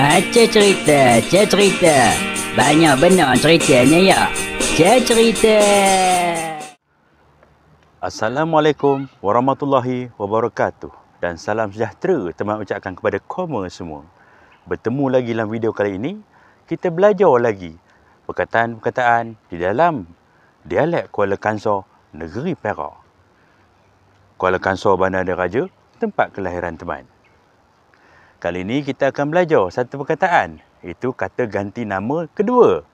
Ha, cerita, cek cerita. Banyak benar ceritanya ya. Cek cerita. Assalamualaikum warahmatullahi wabarakatuh dan salam sejahtera teman ucapkan kepada koma semua. Bertemu lagi dalam video kali ini, kita belajar lagi perkataan-perkataan di dalam dialek Kuala Kansor, negeri Perak. Kuala Kansor, Bandar Raja, tempat kelahiran teman. Kali ini kita akan belajar satu perkataan. Itu kata ganti nama kedua.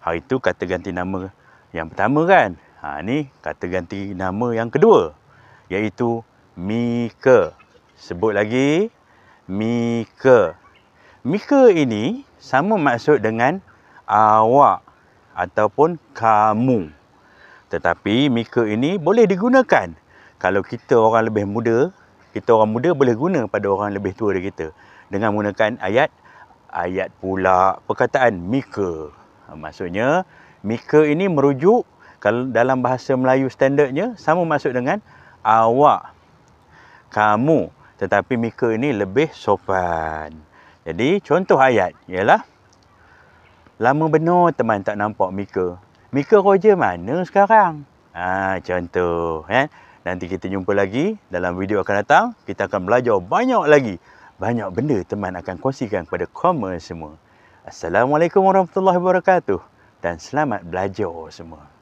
Ha, itu kata ganti nama yang pertama kan? Ha, ini kata ganti nama yang kedua. Iaitu Mika. Sebut lagi. Mika. Mika ini sama maksud dengan awak ataupun kamu. Tetapi Mika ini boleh digunakan. Kalau kita orang lebih muda, kita orang muda boleh guna pada orang lebih tua dari kita dengan menggunakan ayat ayat pula perkataan mika ha, maksudnya mika ini merujuk kalau dalam bahasa Melayu standardnya sama masuk dengan awak kamu tetapi mika ini lebih sopan jadi contoh ayat ialah lama benar teman tak nampak mika mika roger mana sekarang ah ha, contoh kan ya? Nanti kita jumpa lagi dalam video akan datang. Kita akan belajar banyak lagi. Banyak benda teman akan kongsikan kepada komen semua. Assalamualaikum warahmatullahi wabarakatuh. Dan selamat belajar semua.